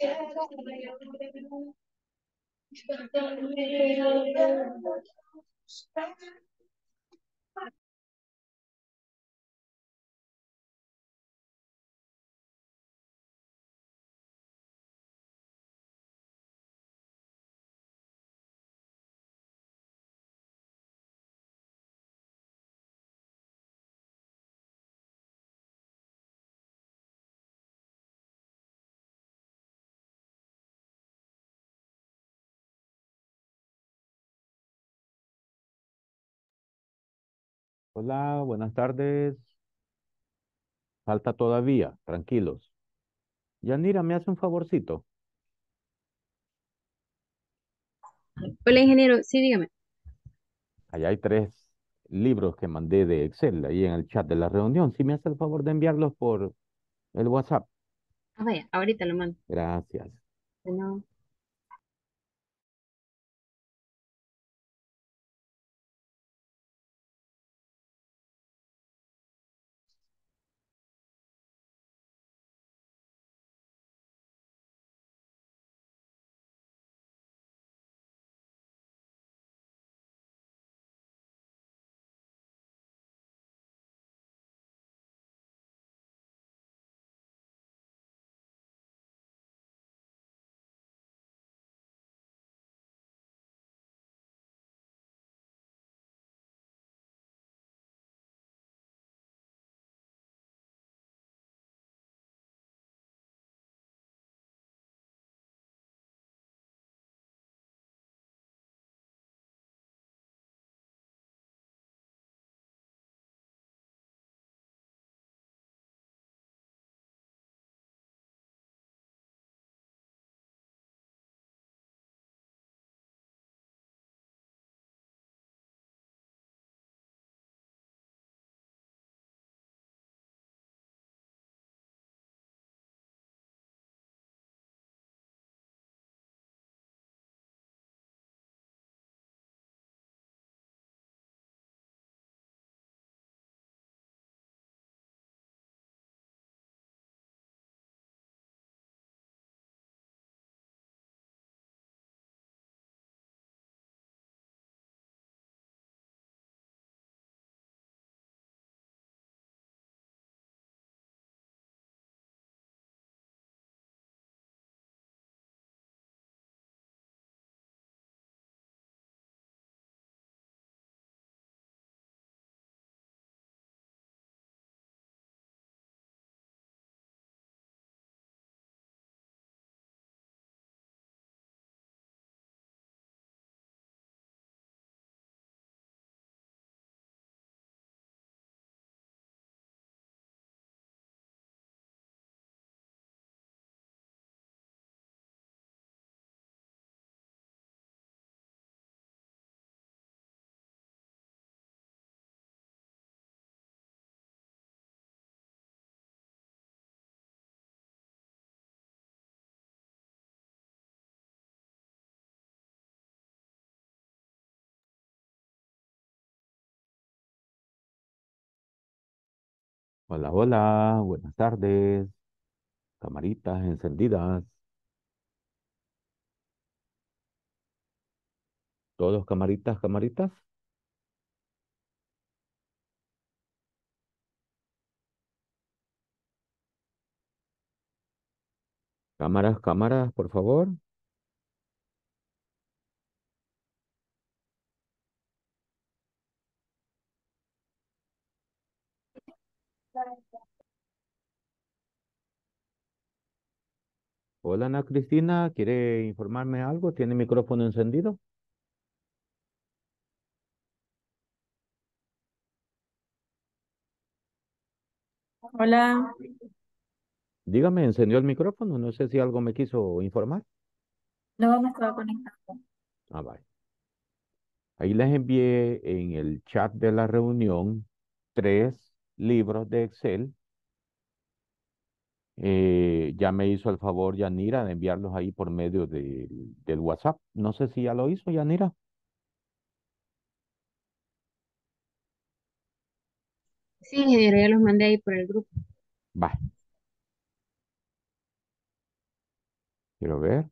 Thank you. Hola, buenas tardes. Falta todavía, tranquilos. Yanira, ¿me hace un favorcito? Hola, ingeniero. Sí, dígame. Allá hay tres libros que mandé de Excel ahí en el chat de la reunión. Si me hace el favor de enviarlos por el WhatsApp. Ah, vaya, ahorita lo mando. Gracias. Hola, hola, buenas tardes. Camaritas encendidas. ¿Todos camaritas, camaritas? Cámaras, cámaras, por favor. Hola Ana Cristina, ¿quiere informarme algo? ¿Tiene micrófono encendido? Hola. Dígame, ¿encendió el micrófono? No sé si algo me quiso informar. No, me estaba conectando. Ah, vale. Ahí les envié en el chat de la reunión tres libros de Excel eh, ya me hizo el favor Yanira de enviarlos ahí por medio del WhatsApp. No sé si ya lo hizo Yanira. Sí, ya los mandé ahí por el grupo. Va. Quiero ver.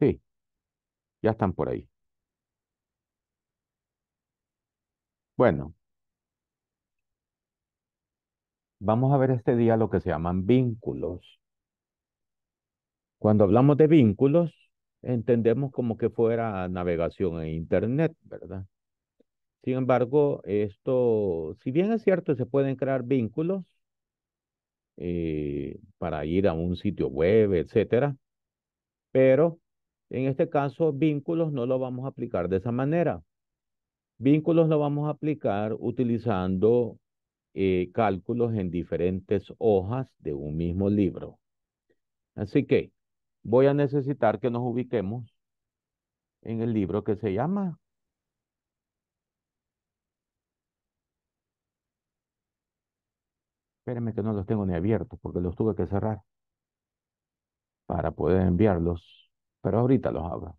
Sí, ya están por ahí. Bueno, Vamos a ver este día lo que se llaman vínculos. Cuando hablamos de vínculos, entendemos como que fuera navegación en Internet, ¿verdad? Sin embargo, esto, si bien es cierto, se pueden crear vínculos eh, para ir a un sitio web, etcétera, pero en este caso, vínculos no lo vamos a aplicar de esa manera. Vínculos lo vamos a aplicar utilizando eh, cálculos en diferentes hojas de un mismo libro. Así que voy a necesitar que nos ubiquemos en el libro que se llama Espérenme que no los tengo ni abiertos porque los tuve que cerrar para poder enviarlos, pero ahorita los abro.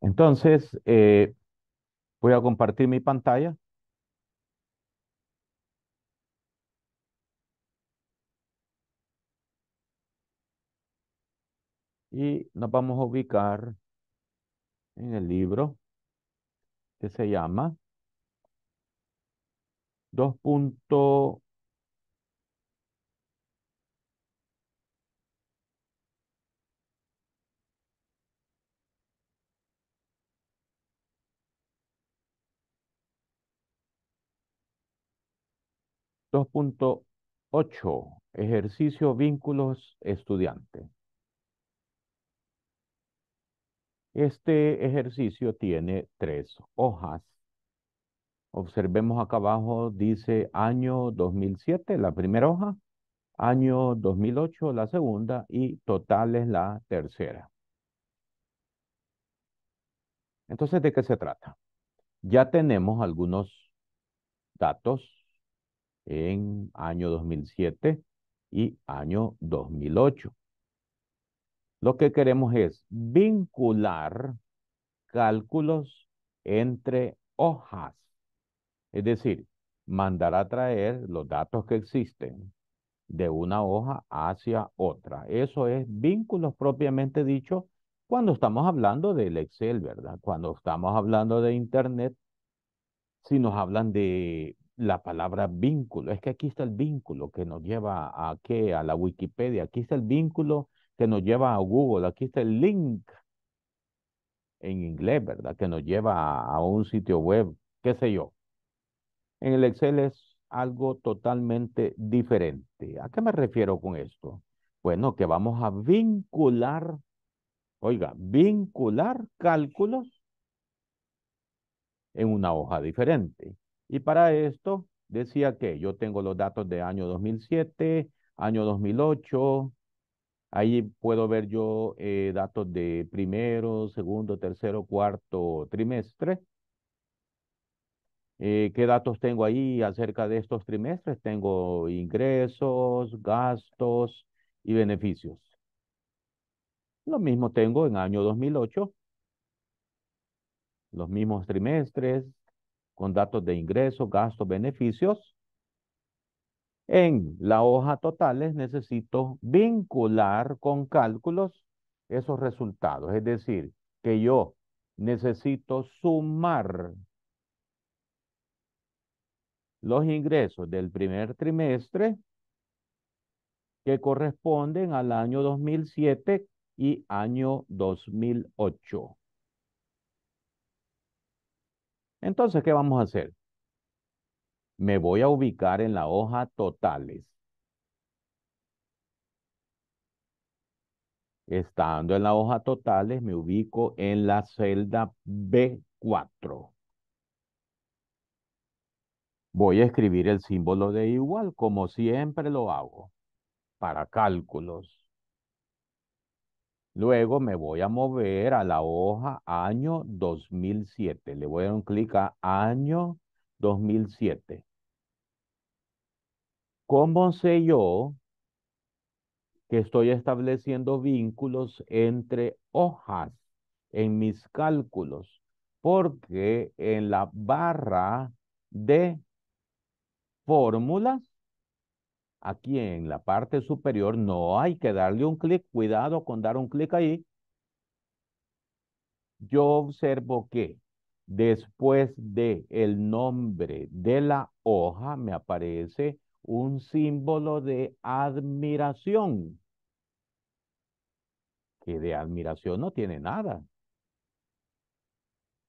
Entonces, eh, voy a compartir mi pantalla. Y nos vamos a ubicar en el libro que se llama 2. 2.8, ejercicio vínculos estudiante Este ejercicio tiene tres hojas. Observemos acá abajo, dice año 2007, la primera hoja, año 2008, la segunda, y total es la tercera. Entonces, ¿de qué se trata? Ya tenemos algunos datos en año 2007 y año 2008. Lo que queremos es vincular cálculos entre hojas. Es decir, mandar a traer los datos que existen de una hoja hacia otra. Eso es vínculos propiamente dicho cuando estamos hablando del Excel, ¿verdad? Cuando estamos hablando de Internet, si nos hablan de la palabra vínculo. Es que aquí está el vínculo que nos lleva a, qué? A la Wikipedia. Aquí está el vínculo que nos lleva a Google. Aquí está el link en inglés, ¿verdad? Que nos lleva a un sitio web, qué sé yo. En el Excel es algo totalmente diferente. ¿A qué me refiero con esto? Bueno, que vamos a vincular, oiga, vincular cálculos en una hoja diferente. Y para esto decía que yo tengo los datos de año 2007, año 2008, ahí puedo ver yo eh, datos de primero, segundo, tercero, cuarto trimestre. Eh, ¿Qué datos tengo ahí acerca de estos trimestres? Tengo ingresos, gastos y beneficios. Lo mismo tengo en año 2008. Los mismos trimestres, con datos de ingresos, gastos, beneficios. En la hoja totales necesito vincular con cálculos esos resultados. Es decir, que yo necesito sumar los ingresos del primer trimestre que corresponden al año 2007 y año 2008. Entonces, ¿qué vamos a hacer? Me voy a ubicar en la hoja totales. Estando en la hoja totales, me ubico en la celda B4. Voy a escribir el símbolo de igual, como siempre lo hago, para cálculos. Luego me voy a mover a la hoja año 2007. Le voy a dar un clic a año 2007. ¿Cómo sé yo que estoy estableciendo vínculos entre hojas en mis cálculos? Porque en la barra de fórmulas aquí en la parte superior no hay que darle un clic. Cuidado con dar un clic ahí. Yo observo que después de el nombre de la hoja me aparece un símbolo de admiración. Que de admiración no tiene nada.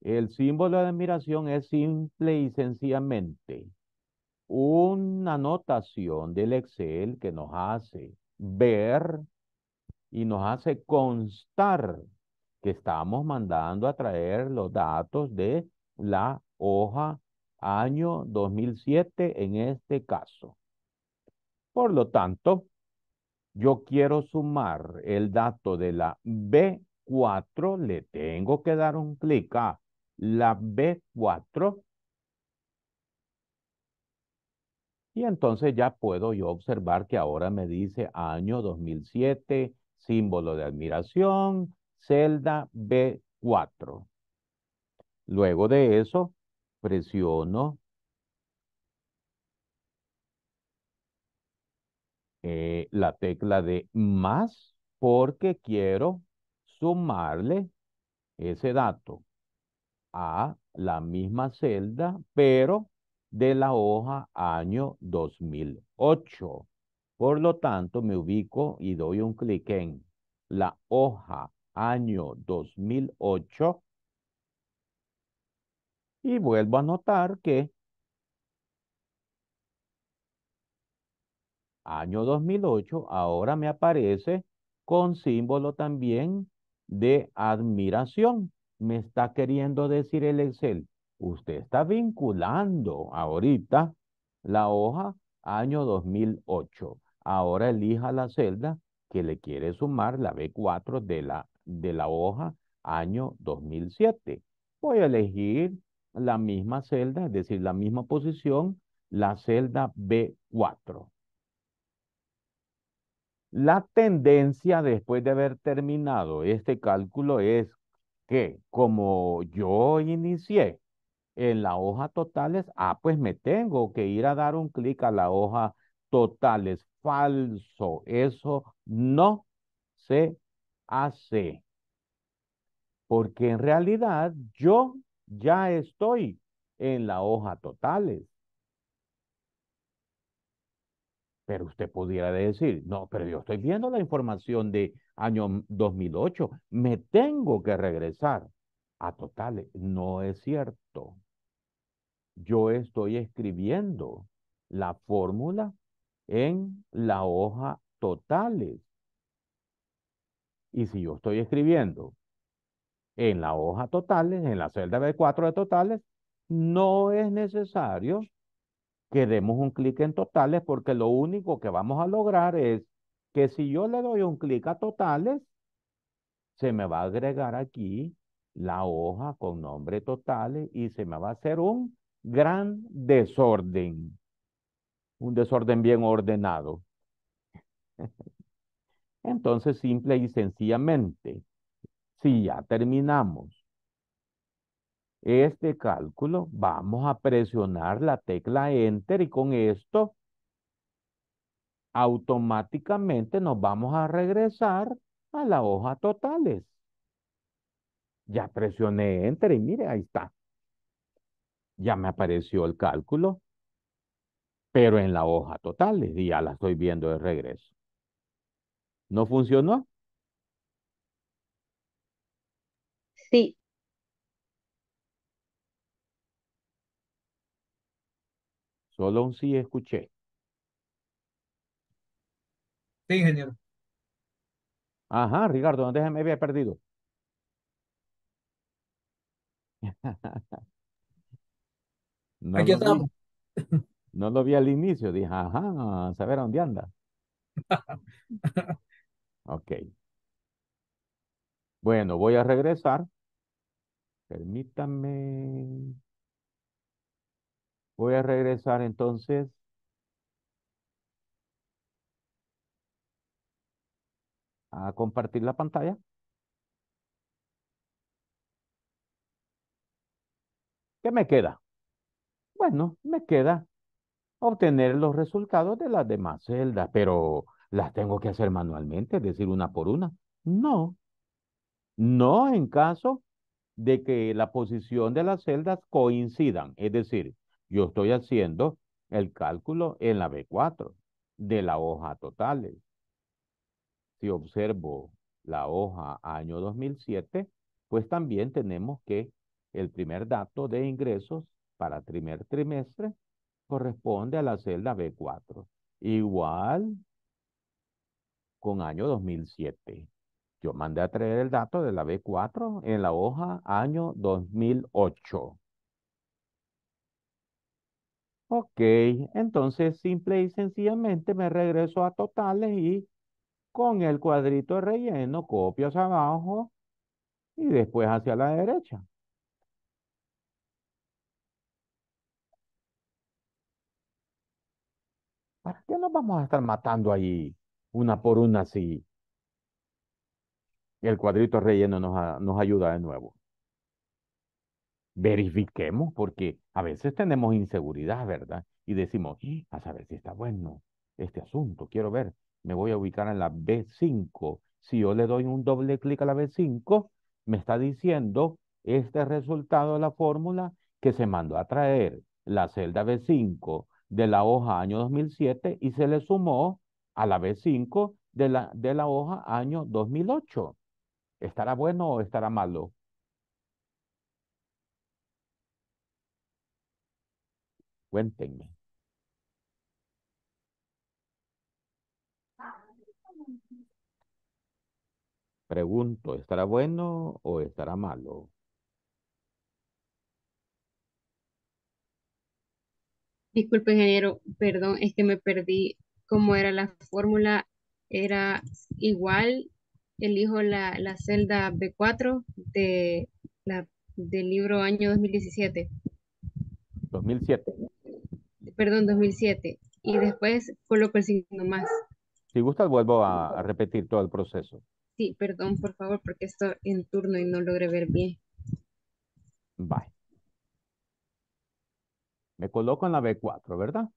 El símbolo de admiración es simple y sencillamente una anotación del Excel que nos hace ver y nos hace constar que estamos mandando a traer los datos de la hoja año 2007 en este caso. Por lo tanto, yo quiero sumar el dato de la B4, le tengo que dar un clic a la B4 Y entonces ya puedo yo observar que ahora me dice año 2007, símbolo de admiración, celda B4. Luego de eso, presiono eh, la tecla de más porque quiero sumarle ese dato a la misma celda, pero de la hoja año 2008. Por lo tanto, me ubico y doy un clic en la hoja año 2008 y vuelvo a notar que año 2008 ahora me aparece con símbolo también de admiración. Me está queriendo decir el Excel Usted está vinculando ahorita la hoja año 2008. Ahora elija la celda que le quiere sumar la B4 de la, hoja año 2007. Voy a elegir la misma celda, es decir, la misma posición, la celda B4. La tendencia después de haber terminado este cálculo es que como yo inicié en la hoja totales, ah, pues me tengo que ir a dar un clic a la hoja totales. Falso, eso no se hace. Porque en realidad yo ya estoy en la hoja totales. Pero usted pudiera decir, no, pero yo estoy viendo la información de año 2008, me tengo que regresar a totales. No es cierto yo estoy escribiendo la fórmula en la hoja totales. Y si yo estoy escribiendo en la hoja totales, en la celda B4 de totales, no es necesario que demos un clic en totales porque lo único que vamos a lograr es que si yo le doy un clic a totales, se me va a agregar aquí la hoja con nombre totales y se me va a hacer un gran desorden. Un desorden bien ordenado. Entonces, simple y sencillamente, si ya terminamos este cálculo, vamos a presionar la tecla Enter y con esto automáticamente nos vamos a regresar a la hoja totales. Ya presioné Enter y mire, ahí está ya me apareció el cálculo, pero en la hoja total, ya la estoy viendo de regreso. ¿No funcionó? Sí. Solo un sí escuché. Sí, ingeniero. Ajá, Ricardo, déjame me había perdido? No estamos. no lo vi al inicio, dije, ajá, a saber a dónde anda. ok. Bueno, voy a regresar. Permítame. Voy a regresar entonces. A compartir la pantalla. ¿Qué me queda? Bueno, me queda obtener los resultados de las demás celdas, pero las tengo que hacer manualmente, es decir, una por una. No. No en caso de que la posición de las celdas coincidan. Es decir, yo estoy haciendo el cálculo en la B4 de la hoja total. Si observo la hoja año 2007, pues también tenemos que el primer dato de ingresos para primer trimestre corresponde a la celda B4, igual con año 2007. Yo mandé a traer el dato de la B4 en la hoja año 2008. Ok, entonces simple y sencillamente me regreso a totales y con el cuadrito relleno copio hacia abajo y después hacia la derecha. ¿Para qué nos vamos a estar matando ahí una por una si el cuadrito relleno nos, nos ayuda de nuevo? Verifiquemos porque a veces tenemos inseguridad, ¿verdad? Y decimos, eh, a saber si está bueno este asunto, quiero ver, me voy a ubicar en la B5. Si yo le doy un doble clic a la B5, me está diciendo este resultado de la fórmula que se mandó a traer la celda B5 de la hoja año 2007 y se le sumó a la B5 de la, de la hoja año 2008. ¿Estará bueno o estará malo? Cuéntenme. Pregunto, ¿estará bueno o estará malo? Disculpe, ingeniero, perdón, es que me perdí cómo era la fórmula. Era igual, elijo la, celda B4 de, la, del libro año 2017. 2007. Perdón, 2007. Y después coloco el signo más. Si gusta, vuelvo a repetir todo el proceso. Sí, perdón, por favor, porque estoy en turno y no logré ver bien. Bye. Me coloco en la B4, ¿verdad?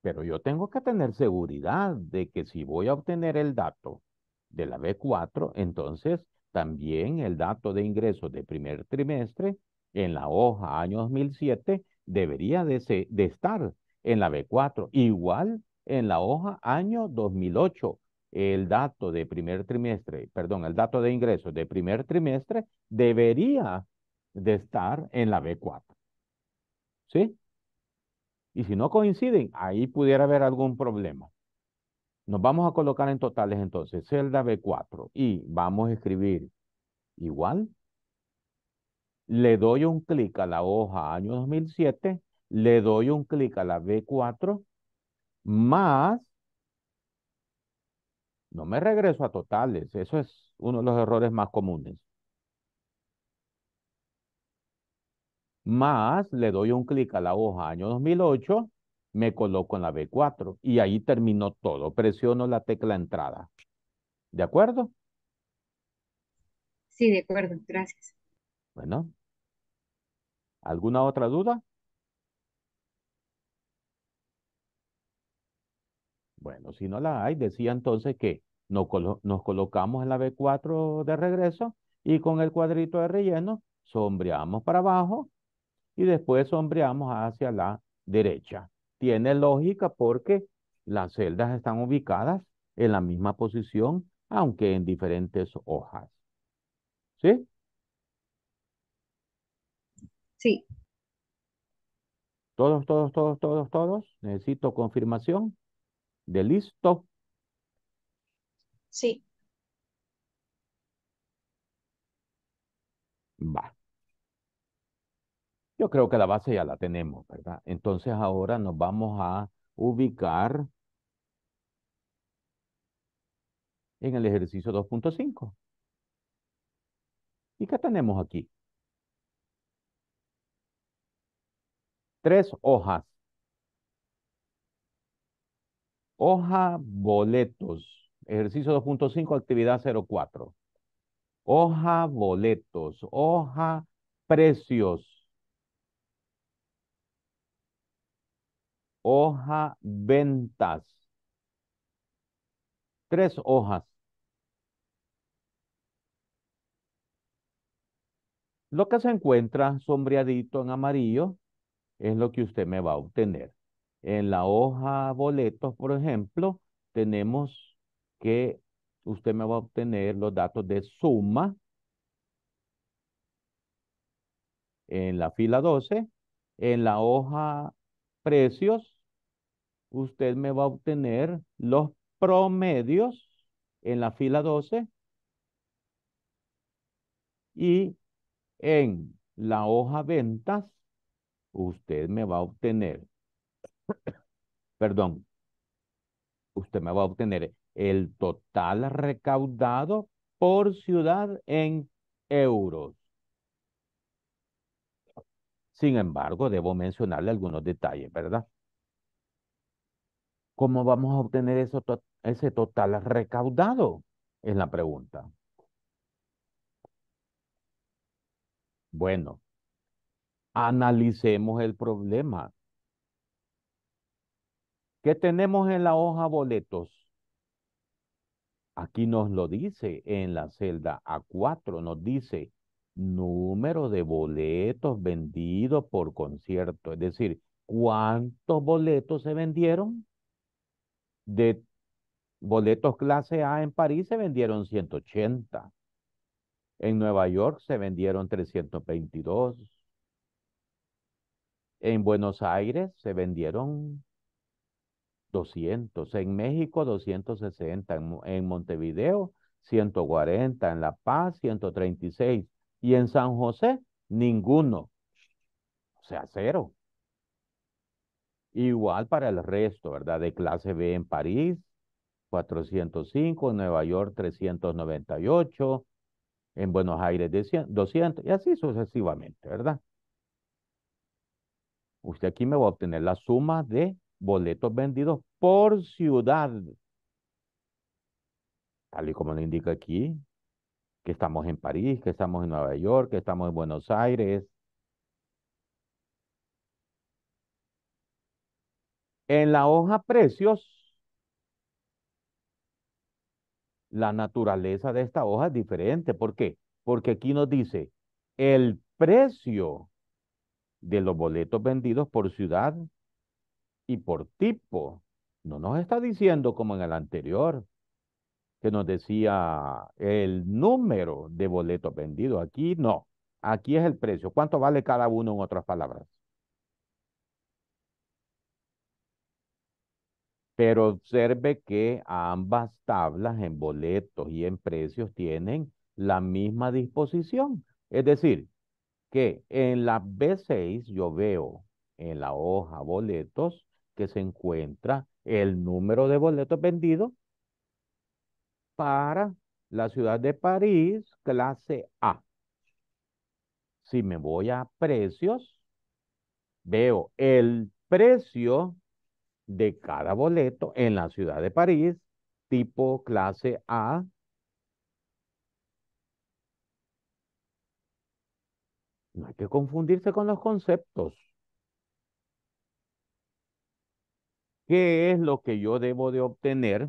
Pero yo tengo que tener seguridad de que si voy a obtener el dato de la B4, entonces también el dato de ingreso de primer trimestre en la hoja año 2007 debería de, de estar en la B4. Igual en la hoja año 2008, el dato de primer trimestre, perdón, el dato de ingreso de primer trimestre debería de estar en la B4. ¿Sí? Y si no coinciden, ahí pudiera haber algún problema. Nos vamos a colocar en totales entonces, celda B4 y vamos a escribir igual. Le doy un clic a la hoja año 2007, le doy un clic a la B4 más, no me regreso a totales, eso es uno de los errores más comunes. más le doy un clic a la hoja año 2008, me coloco en la B4 y ahí terminó todo. Presiono la tecla entrada. ¿De acuerdo? Sí, de acuerdo. Gracias. Bueno. ¿Alguna otra duda? Bueno, si no la hay, decía entonces que nos, nos colocamos en la B4 de regreso y con el cuadrito de relleno sombreamos para abajo y después sombreamos hacia la derecha. Tiene lógica porque las celdas están ubicadas en la misma posición, aunque en diferentes hojas. ¿Sí? Sí. Todos, todos, todos, todos, todos. Necesito confirmación de listo. Sí. Va. Yo creo que la base ya la tenemos, ¿verdad? Entonces ahora nos vamos a ubicar en el ejercicio 2.5. ¿Y qué tenemos aquí? Tres hojas. Hoja boletos. Ejercicio 2.5, actividad 04. Hoja boletos. Hoja precios hoja ventas. Tres hojas. Lo que se encuentra sombreadito en amarillo es lo que usted me va a obtener. En la hoja boletos, por ejemplo, tenemos que usted me va a obtener los datos de suma en la fila 12. En la hoja precios usted me va a obtener los promedios en la fila 12 y en la hoja ventas usted me va a obtener, perdón, usted me va a obtener el total recaudado por ciudad en euros. Sin embargo, debo mencionarle algunos detalles, ¿verdad? ¿Cómo vamos a obtener eso ese total recaudado? Es la pregunta. Bueno, analicemos el problema. ¿Qué tenemos en la hoja boletos? Aquí nos lo dice en la celda A4, nos dice número de boletos vendidos por concierto, es decir, cuántos boletos se vendieron de boletos clase A en París se vendieron 180. En Nueva York se vendieron 322. En Buenos Aires se vendieron 200. En México 260. En, Montevideo 140. En La Paz 136. Y en San José ninguno. O sea, cero. Igual para el resto, ¿verdad? De clase B en París, 405, en Nueva York 398, en Buenos Aires 200 y así sucesivamente, ¿verdad? Usted aquí me va a obtener la suma de boletos vendidos por ciudad. Tal y como lo indica aquí, que estamos en París, que estamos en Nueva York, que estamos en Buenos Aires, En la hoja precios, la naturaleza de esta hoja es diferente. ¿Por qué? Porque aquí nos dice el precio de los boletos vendidos por ciudad y por tipo. No nos está diciendo como en el anterior, que nos decía el número de boletos vendidos. Aquí no, aquí es el precio. ¿Cuánto vale cada uno en otras palabras? Pero observe que ambas tablas en boletos y en precios tienen la misma disposición. Es decir, que en la B6 yo veo en la hoja boletos que se encuentra el número de boletos vendidos para la ciudad de París, clase A. Si me voy a precios, veo el precio de cada boleto en la ciudad de París, tipo clase A. No hay que confundirse con los conceptos. ¿Qué es lo que yo debo de obtener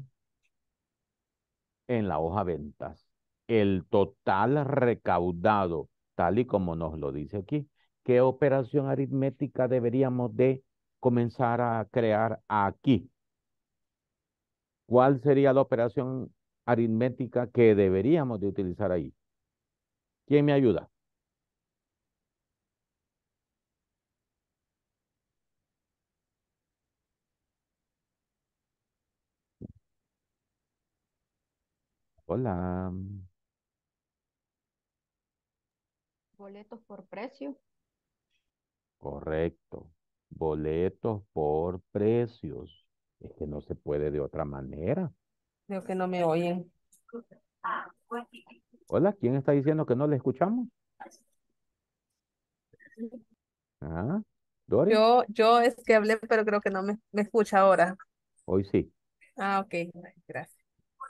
en la hoja ventas? El total recaudado, tal y como nos lo dice aquí. ¿Qué operación aritmética deberíamos de comenzar a crear aquí. ¿Cuál sería la operación aritmética que deberíamos de utilizar ahí? ¿Quién me ayuda? Hola. Boletos por precio. Correcto boletos por precios. Es que no se puede de otra manera. Creo que no me oyen. Hola, ¿quién está diciendo que no le escuchamos? Ah, Yo, yo es que hablé, pero creo que no me, me escucha ahora. Hoy sí. Ah, ok, gracias.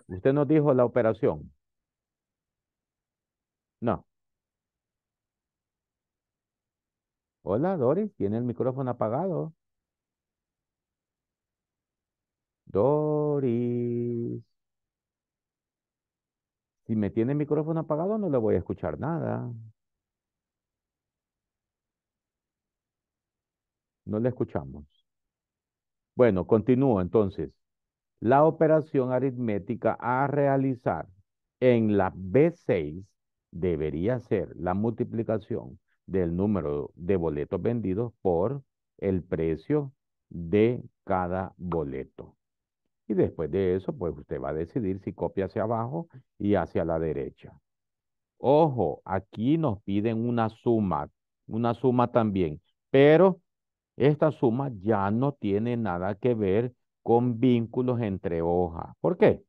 Usted nos dijo la operación. No. Hola, Doris, tiene el micrófono apagado. Doris. Si me tiene el micrófono apagado, no le voy a escuchar nada. No le escuchamos. Bueno, continúo entonces. La operación aritmética a realizar en la B6 debería ser la multiplicación del número de boletos vendidos por el precio de cada boleto. Y después de eso, pues usted va a decidir si copia hacia abajo y hacia la derecha. Ojo, aquí nos piden una suma, una suma también, pero esta suma ya no tiene nada que ver con vínculos entre hojas. ¿Por qué?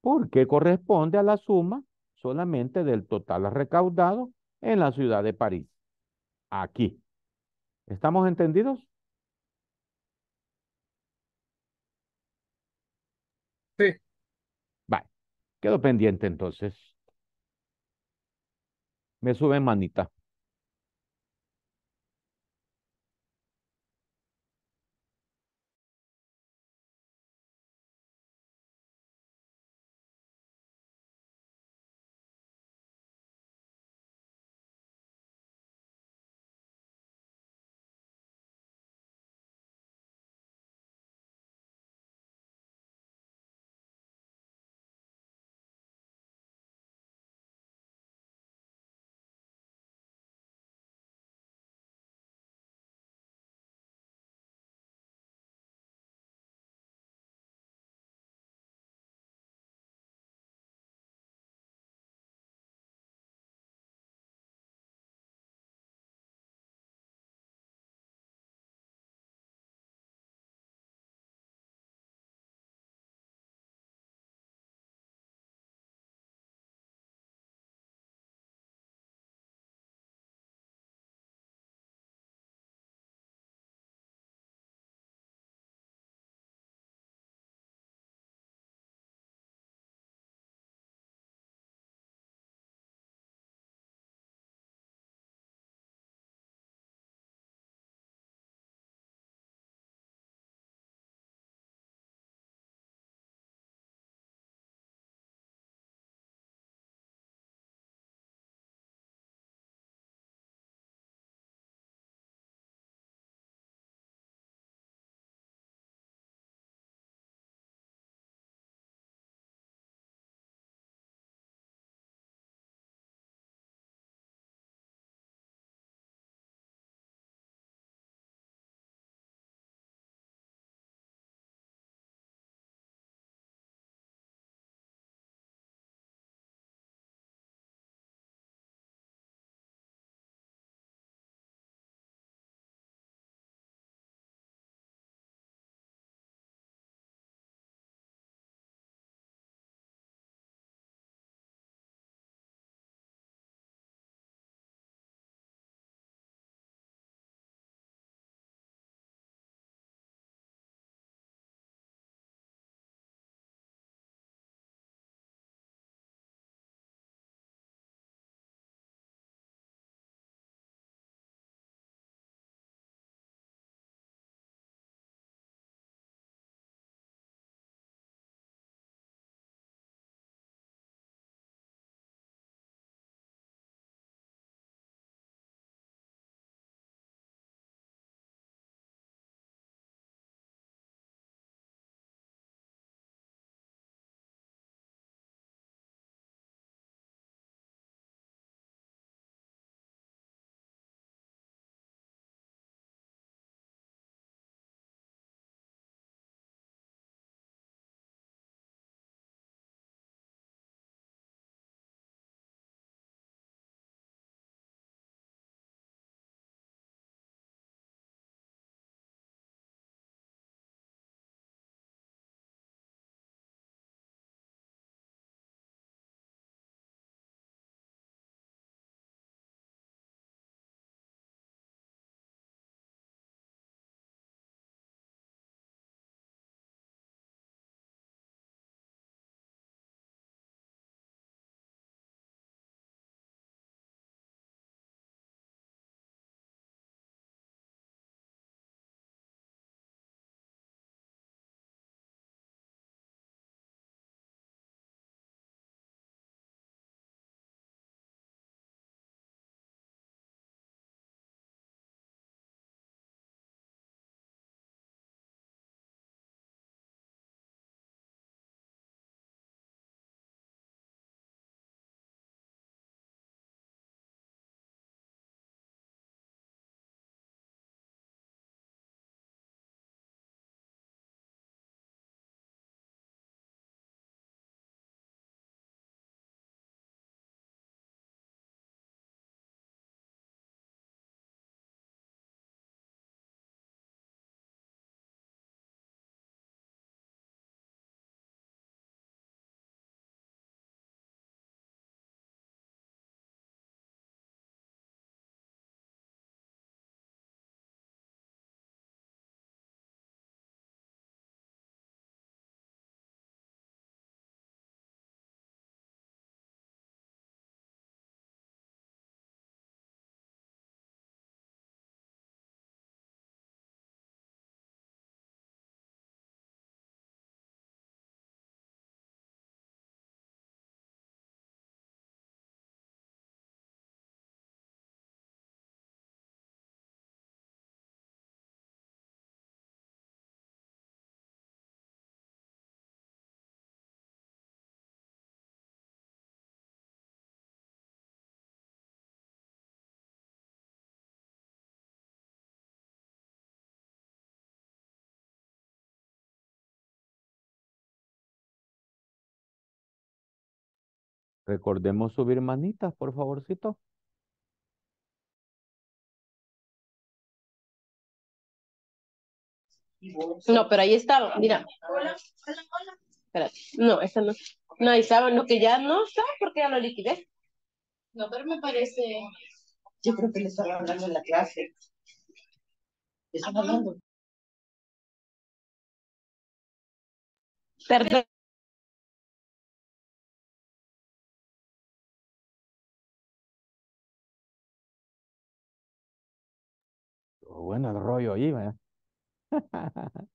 Porque corresponde a la suma solamente del total recaudado en la ciudad de París. Aquí. ¿Estamos entendidos? Sí. Vale. Quedo pendiente entonces. Me sube manita. Recordemos subir manitas, por favorcito. No, pero ahí estaba, mira. Hola, hola, hola. Espérate. No, esa no. No, ahí estaba, lo que ya no está, porque ya lo liquidé. No, pero me parece. Yo creo que le estaba hablando en la clase. Están hablando. Perdón. bueno el rollo ahí, ¿eh? ¿verdad?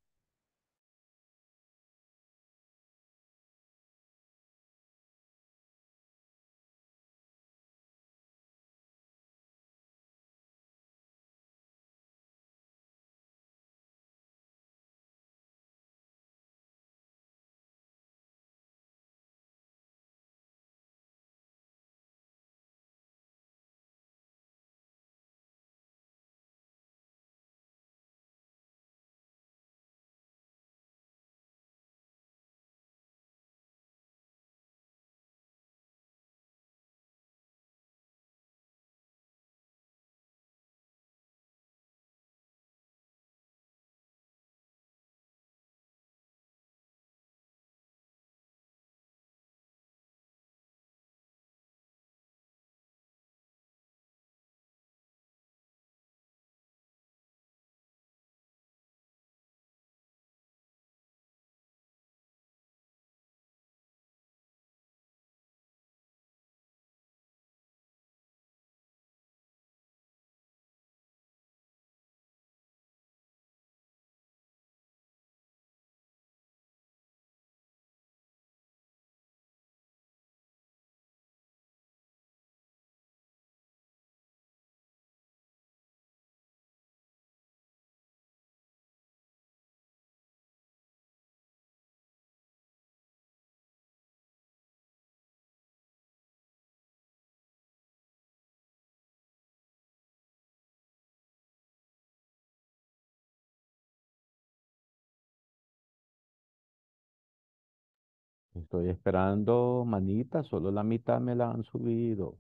Estoy esperando, manita, solo la mitad me la han subido.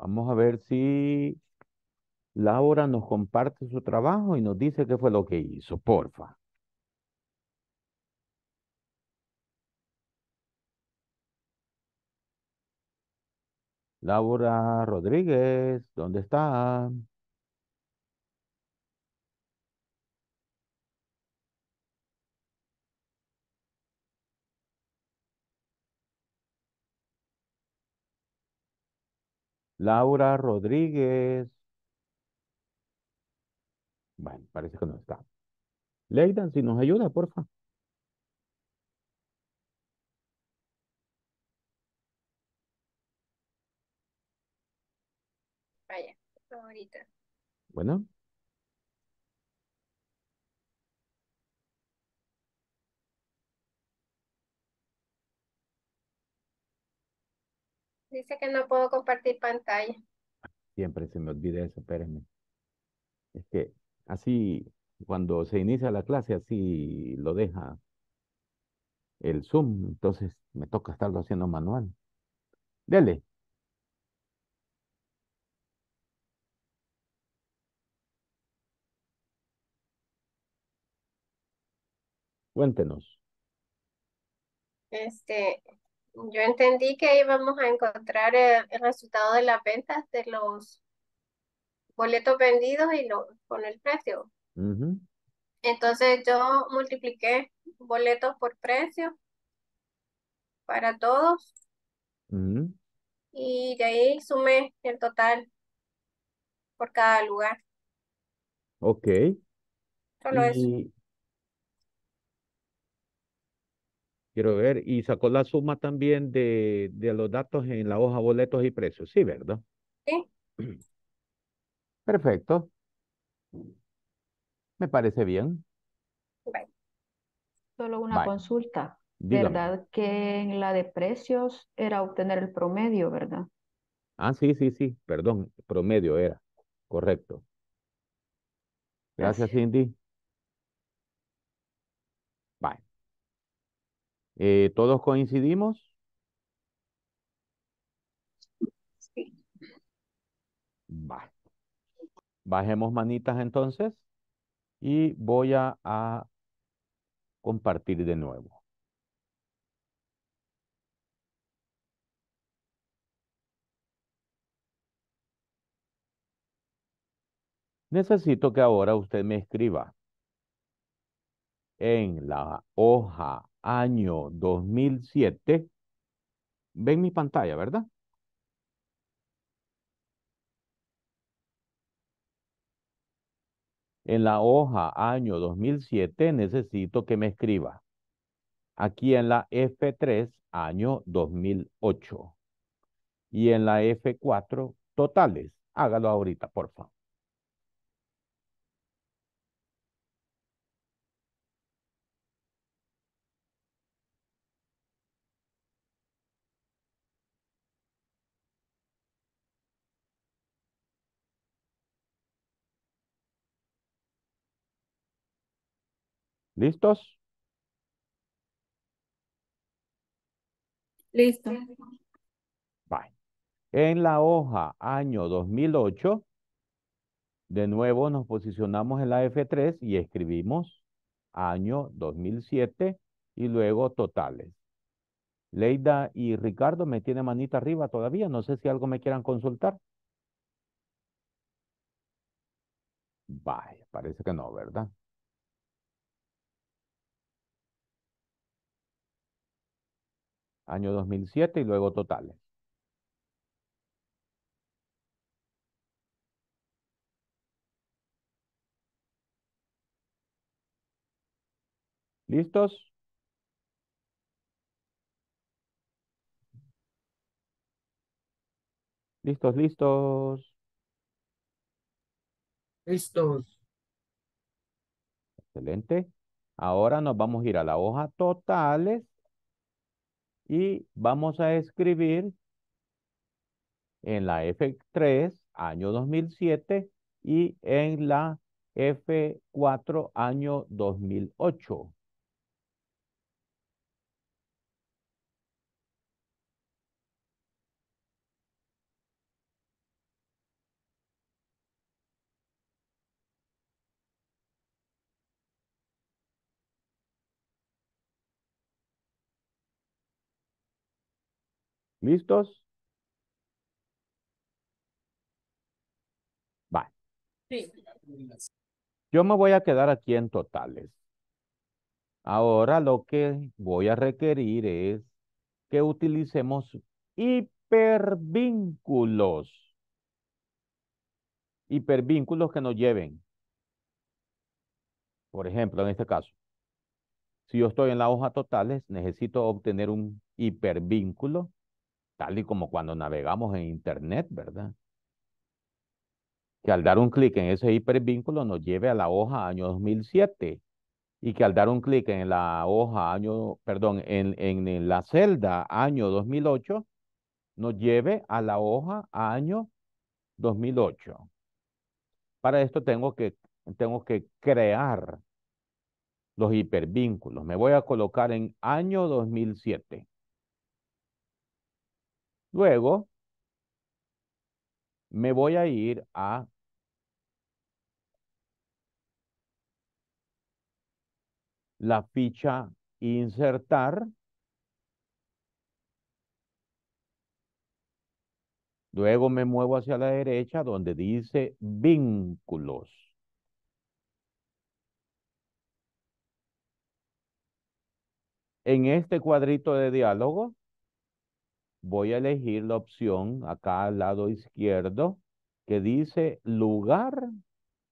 Vamos a ver si Laura nos comparte su trabajo y nos dice qué fue lo que hizo, porfa. Laura Rodríguez, ¿dónde está? Laura Rodríguez. Bueno, parece que no está. Leidan, si nos ayuda, porfa. Vaya, ahorita. Bueno. Dice que no puedo compartir pantalla. Siempre se me olvida eso, espérenme. Es que así, cuando se inicia la clase, así lo deja el Zoom, entonces me toca estarlo haciendo manual. Dele. Cuéntenos. Este, yo entendí que íbamos a encontrar eh, el, resultado de las ventas de los boletos vendidos y lo, con el precio. Entonces yo multipliqué boletos por precio para todos y de ahí sumé el total por cada lugar. Ok. Solo eso. Quiero ver, y sacó la suma también de, los datos en la hoja boletos y precios, ¿sí, verdad? Sí. Perfecto. Me parece bien. Solo una consulta. ¿Verdad que en la de precios era obtener el promedio, verdad? Ah, sí, sí, sí, perdón, promedio era, correcto. Gracias. Cindy. Eh, ¿Todos coincidimos? Bajemos manitas entonces y voy a compartir de nuevo. Necesito que ahora usted me escriba en la hoja año 2007, ven mi pantalla, ¿verdad? En la hoja año 2007 necesito que me escriba. Aquí en la F3, año 2008. Y en la F4, totales. Hágalo ahorita, por favor. ¿Listos? Listo. Bye. En la hoja año 2008, de nuevo nos posicionamos en la F3 y escribimos año 2007 y luego totales. Leida y Ricardo me tienen manita arriba todavía. No sé si algo me quieran consultar. Bye. parece que no, ¿verdad? año 2007 y luego totales. ¿Listos? ¿Listos, listos? Listos. Excelente. Ahora nos vamos a ir a la hoja totales y vamos a escribir en la F3, año 2007, y en la F4, año 2008. ¿Listos? Vale. Sí. Yo me voy a quedar aquí en totales. Ahora lo que voy a requerir es que utilicemos hipervínculos. Hipervínculos que nos lleven. Por ejemplo, en este caso, si yo estoy en la hoja totales, necesito obtener un hipervínculo tal y como cuando navegamos en Internet, ¿verdad? Que al dar un clic en ese hipervínculo nos lleve a la hoja año 2007 y que al dar un clic en la hoja año, perdón, en, la celda año 2008, nos lleve a la hoja año 2008. Para esto tengo que, tengo que crear los hipervínculos. Me voy a colocar en año 2007. Luego, me voy a ir a la ficha insertar. Luego me muevo hacia la derecha donde dice vínculos. En este cuadrito de diálogo, voy a elegir la opción acá al lado izquierdo que dice lugar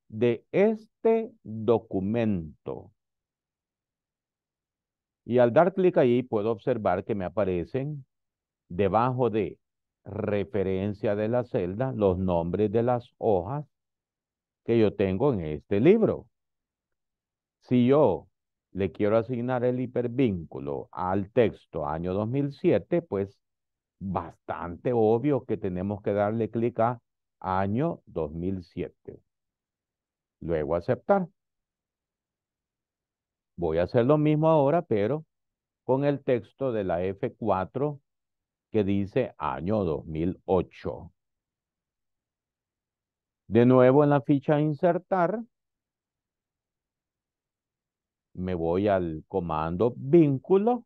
de este documento. Y al dar clic ahí puedo observar que me aparecen debajo de referencia de la celda los nombres de las hojas que yo tengo en este libro. Si yo le quiero asignar el hipervínculo al texto año 2007, pues bastante obvio que tenemos que darle clic a año 2007. Luego aceptar. Voy a hacer lo mismo ahora, pero con el texto de la F4 que dice año 2008. De nuevo en la ficha insertar, me voy al comando vínculo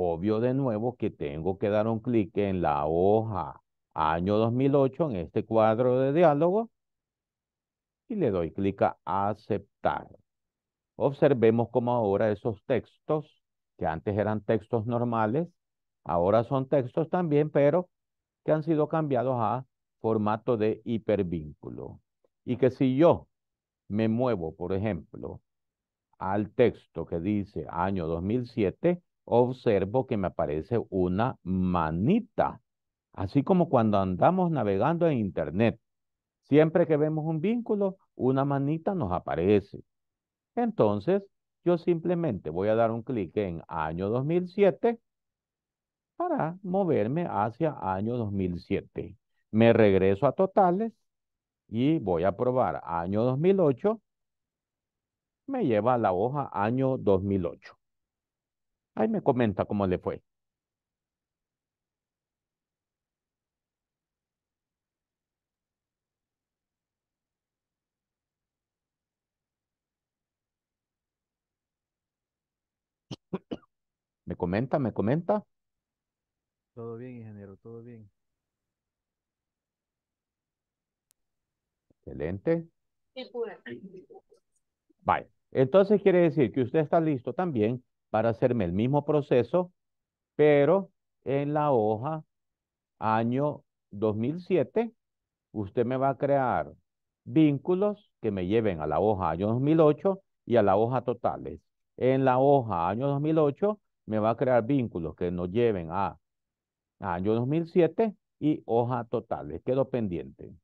obvio de nuevo que tengo que dar un clic en la hoja año 2008, en este cuadro de diálogo, y le doy clic a aceptar. Observemos cómo ahora esos textos, que antes eran textos normales, ahora son textos también, pero que han sido cambiados a formato de hipervínculo. Y que si yo me muevo, por ejemplo, al texto que dice año 2007, observo que me aparece una manita, así como cuando andamos navegando en Internet. Siempre que vemos un vínculo, una manita nos aparece. Entonces, yo simplemente voy a dar un clic en año 2007 para moverme hacia año 2007. Me regreso a totales y voy a probar año 2008. Me lleva a la hoja año 2008. Ay, me comenta cómo le fue. Me comenta, me comenta. Todo bien, ingeniero, todo bien. Excelente. Vale. Entonces quiere decir que usted está listo también para hacerme el mismo proceso, pero en la hoja año 2007, usted me va a crear vínculos que me lleven a la hoja año 2008 y a la hoja totales. En la hoja año 2008 me va a crear vínculos que nos lleven a, año 2007 y hoja totales. Quedo pendiente.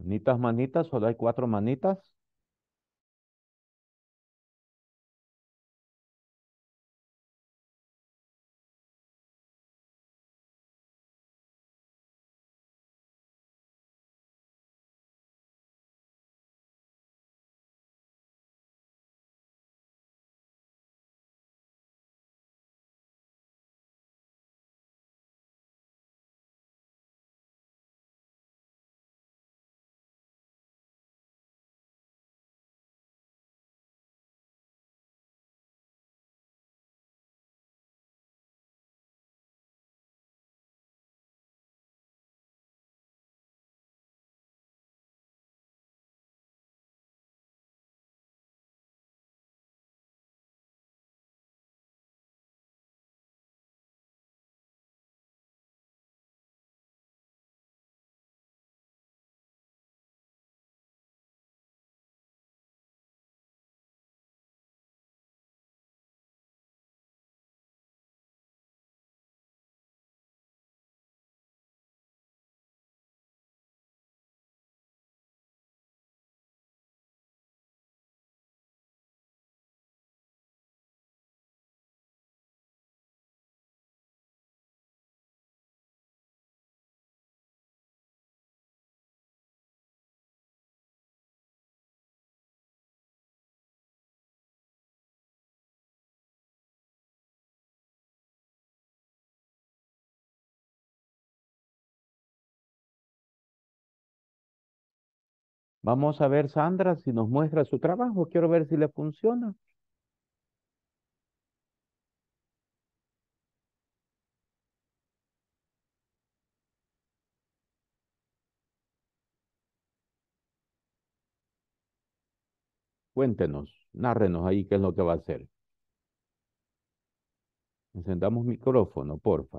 Manitas, manitas, solo hay cuatro manitas. Vamos a ver, Sandra, si nos muestra su trabajo. Quiero ver si le funciona. Cuéntenos, nárrenos ahí qué es lo que va a hacer. Encendamos micrófono, porfa.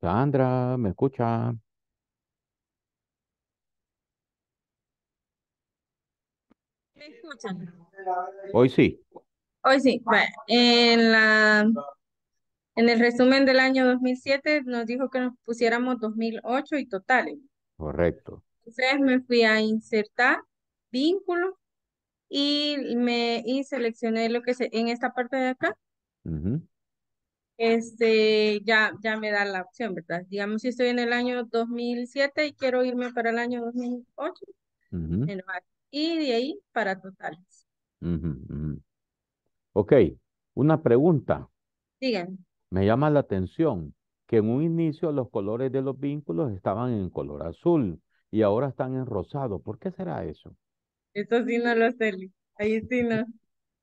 Sandra, ¿me escucha? ¿Me escuchan? Hoy sí. Hoy sí. en, la, en el resumen del año 2007 nos dijo que nos pusiéramos 2008 y totales. Correcto. Entonces me fui a insertar vínculo y me seleccioné lo que se en esta parte de acá. Mhm este, ya, ya me da la opción, ¿verdad? Digamos, si estoy en el año 2007 y quiero irme para el año 2008, y de ahí para totales. Ok, una pregunta. Díganme. Me llama la atención que en un inicio los colores de los vínculos estaban en color azul y ahora están en rosado. ¿Por qué será eso? Eso sí no lo sé. Ahí sí no.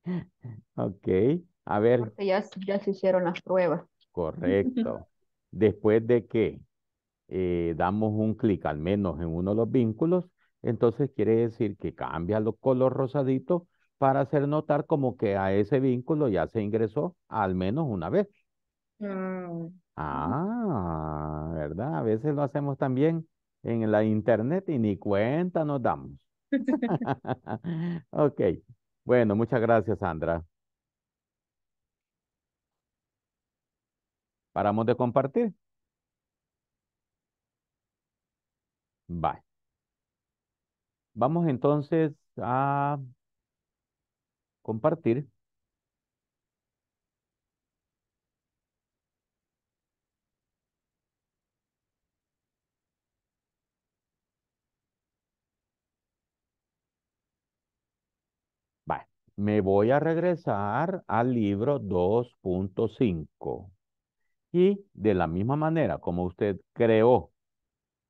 ok. A ver. Porque ya, se hicieron las pruebas. Correcto. Después de que eh, damos un clic al menos en uno de los vínculos, entonces quiere decir que cambia el color rosadito para hacer notar como que a ese vínculo ya se ingresó al menos una vez. Ah, ¿verdad? A veces lo hacemos también en la internet y ni cuenta nos damos. ok. Bueno, muchas gracias, Sandra. Paramos de compartir. Bye. Vamos entonces a compartir. Me voy a regresar al libro 2.5. Y de la misma manera como usted creó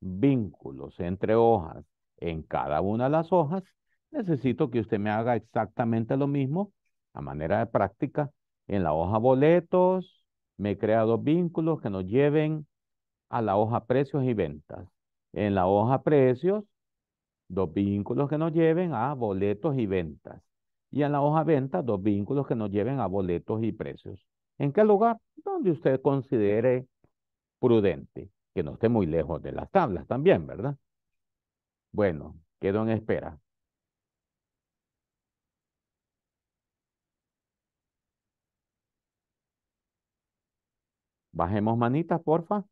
vínculos entre hojas en cada una de las hojas, necesito que usted me haga exactamente lo mismo a manera de práctica en la hoja boletos, me crea dos vínculos que nos lleven a la hoja precios y ventas. En la hoja precios, dos vínculos que nos lleven a boletos y ventas. Y en la hoja ventas, dos vínculos que nos lleven a boletos y precios. ¿En qué lugar? Donde usted considere prudente, que no esté muy lejos de las tablas también, ¿verdad? Bueno, quedo en espera. Bajemos manitas, porfa.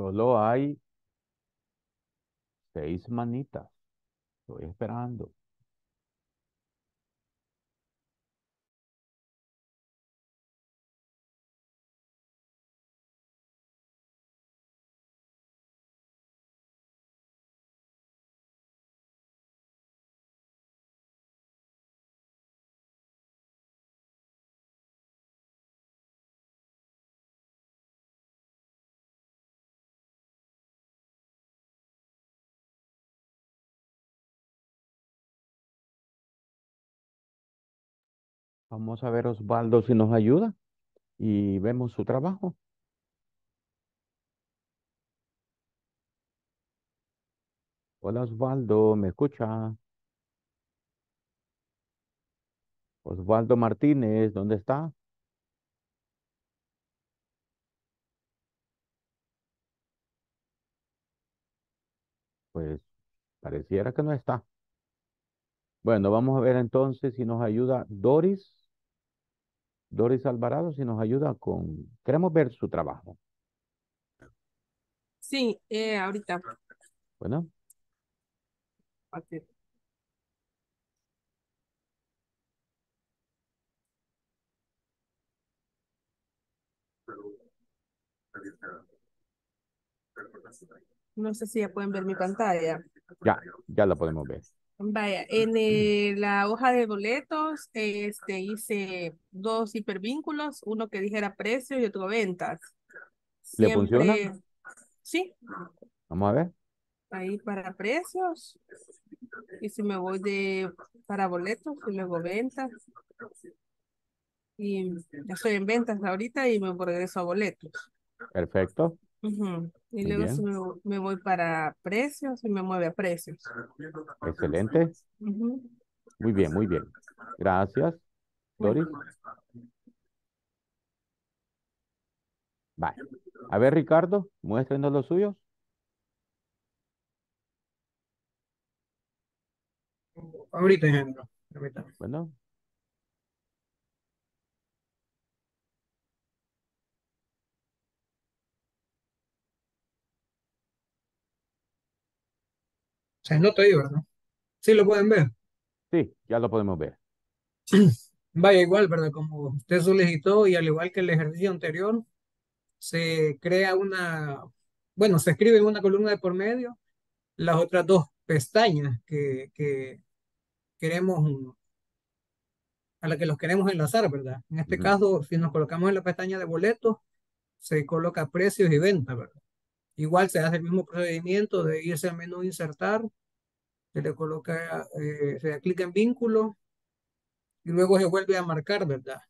Solo hay seis manitas. Estoy esperando. Vamos a ver Osvaldo si nos ayuda y vemos su trabajo. Hola Osvaldo, ¿me escucha? Osvaldo Martínez, ¿dónde está? Pues pareciera que no está. Bueno, vamos a ver entonces si nos ayuda Doris. Doris Alvarado si nos ayuda con, queremos ver su trabajo. Sí, eh, ahorita. Bueno. No sé si ya pueden ver mi pantalla. Ya, ya la podemos ver. Vaya, en la hoja de boletos este, hice dos hipervínculos, uno que dijera precios y otro ventas. ¿Le funciona? Sí. Vamos a ver. Ahí para precios. Y si me voy de para boletos y luego ventas. Y ya estoy en ventas ahorita y me regreso a boletos. Perfecto. Y luego me, voy para precios y me mueve a precios. Excelente. Muy bien, muy bien. Gracias, Doris. Vale. A ver, Ricardo, muéstrenos los suyos. Ahorita, Bueno, Se nota ahí, ¿verdad? Sí, lo pueden ver. Sí, ya lo podemos ver. Vaya, igual, ¿verdad? Como usted solicitó y al igual que el ejercicio anterior, se crea una, bueno, se escribe en una columna de por medio las otras dos pestañas que, que queremos, a las que los queremos enlazar, ¿verdad? En este caso, si nos colocamos en la pestaña de boletos, se coloca precios y ventas, ¿verdad? Igual se hace el mismo procedimiento de irse al menú insertar se le coloca, eh, se da clic en vínculo y luego se vuelve a marcar, ¿verdad?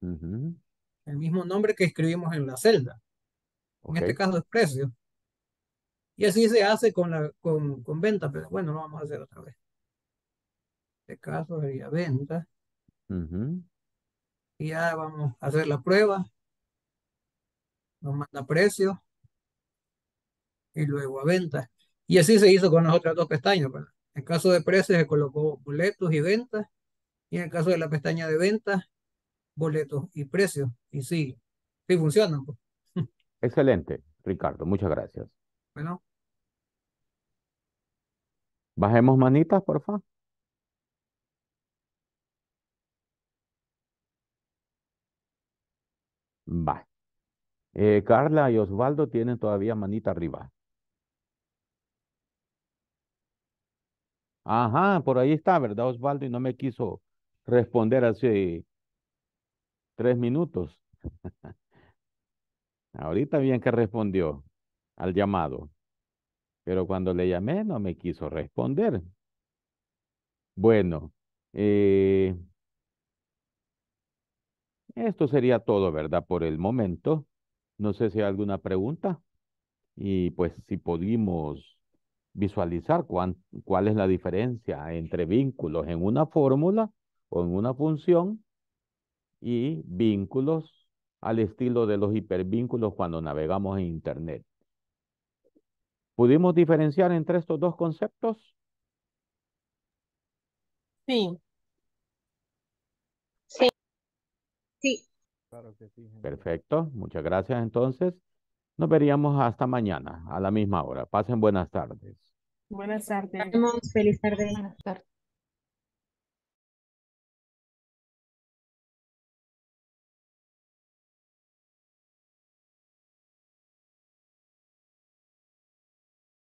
El mismo nombre que escribimos en la celda. En este caso es precio. Y así se hace con, la, con, con venta, pero bueno, lo vamos a hacer otra vez. En este caso sería venta. Y ya vamos a hacer la prueba. Nos manda precio. Y luego a venta. Y así se hizo con las otras dos pestañas, ¿verdad? En caso de precios se colocó boletos y ventas. Y en el caso de la pestaña de ventas, boletos y precios. Y sí, sí funcionan. Pues. Excelente, Ricardo. Muchas gracias. Bueno. Bajemos manitas, por favor. Va. Eh, Carla y Osvaldo tienen todavía manita arriba. Ajá, por ahí está, ¿verdad, Osvaldo? Y no me quiso responder hace tres minutos. Ahorita bien que respondió al llamado, pero cuando le llamé no me quiso responder. Bueno, eh, esto sería todo, ¿verdad? Por el momento. No sé si hay alguna pregunta. Y pues si pudimos visualizar cuál es la diferencia entre vínculos en una fórmula o en una función y vínculos al estilo de los hipervínculos cuando navegamos en Internet. ¿Pudimos diferenciar entre estos dos conceptos? Sí. Sí. Sí. Perfecto. Muchas gracias entonces. Nos veríamos hasta mañana a la misma hora. Pasen buenas tardes. Buenas tardes. Feliz tarde. Buenas tardes.